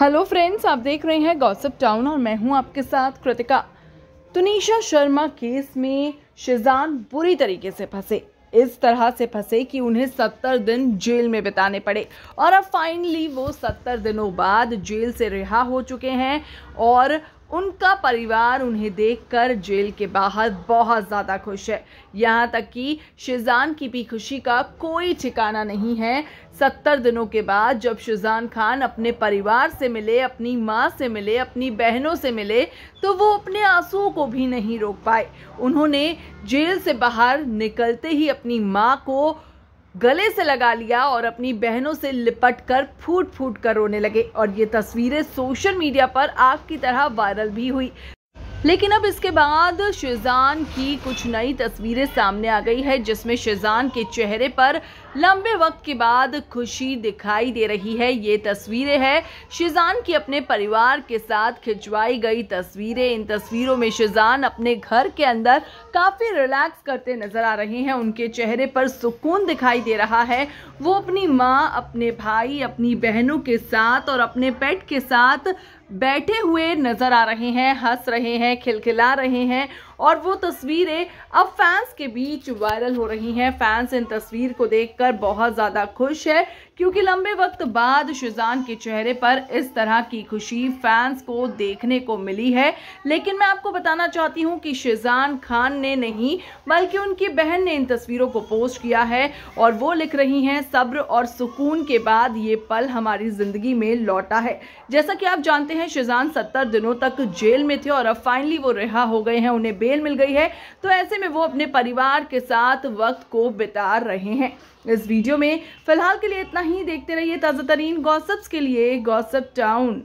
hello friends आप देख रहे हैं गॉसिप टाउन और मैं हूं आपके साथ कृतिका तुनिशा शर्मा केस में शिजान बुरी तरीके से फंसे इस तरह से फंसे कि उन्हें सत्तर दिन जेल में बिताने पड़े और अब फाइनली वो सत्तर दिनों बाद जेल से रिहा हो चुके हैं और उनका परिवार उन्हें देखकर जेल के बाहर बहुत ज़्यादा खुश है यहाँ तक कि शिजान की भी खुशी का कोई ठिकाना नहीं है सत्तर दिनों के बाद जब शिजान खान अपने परिवार से मिले अपनी माँ से मिले अपनी बहनों से मिले तो वो अपने आंसुओं को भी नहीं रोक पाए उन्होंने जेल से बाहर निकलते ही अपनी माँ को गले से लगा लिया और अपनी बहनों से लिपट कर फूट फूट कर रोने लगे और ये तस्वीरें सोशल मीडिया पर आग की तरह वायरल भी हुई लेकिन अब इसके बाद शेजान की कुछ नई तस्वीरें सामने आ गई है जिसमें शेजान के चेहरे पर लंबे वक्त के बाद खुशी दिखाई दे रही है ये तस्वीरें हैं शेजान की अपने परिवार के साथ खिंचवाई गई तस्वीरें इन तस्वीरों में शेजान अपने घर के अंदर काफ़ी रिलैक्स करते नजर आ रहे हैं उनके चेहरे पर सुकून दिखाई दे रहा है वो अपनी माँ अपने भाई अपनी बहनों के साथ और अपने पेट के साथ बैठे हुए नज़र आ रहे हैं हंस रहे हैं खिलखिला रहे हैं और वो तस्वीरें अब फैंस के बीच वायरल हो रही हैं फैंस इन तस्वीर को देखकर बहुत ज़्यादा खुश है क्योंकि लंबे वक्त बाद शिजान के चेहरे पर इस तरह की खुशी फैंस को देखने को मिली है लेकिन मैं आपको बताना चाहती हूँ कि शिजान खान ने नहीं बल्कि उनकी बहन ने इन तस्वीरों को पोस्ट किया है और वो लिख रही हैं सब्र और सुकून के बाद ये पल हमारी ज़िंदगी में लौटा है जैसा कि आप जानते हैं हैं शिजान सत्तर दिनों तक जेल में थे और अब फाइनली वो रिहा हो गए हैं उन्हें बेल मिल गई है तो ऐसे में वो अपने परिवार के साथ वक्त को बिता रहे हैं इस वीडियो में फिलहाल के लिए इतना ही देखते रहिए ताज़ा तरीन के लिए गौसप टाउन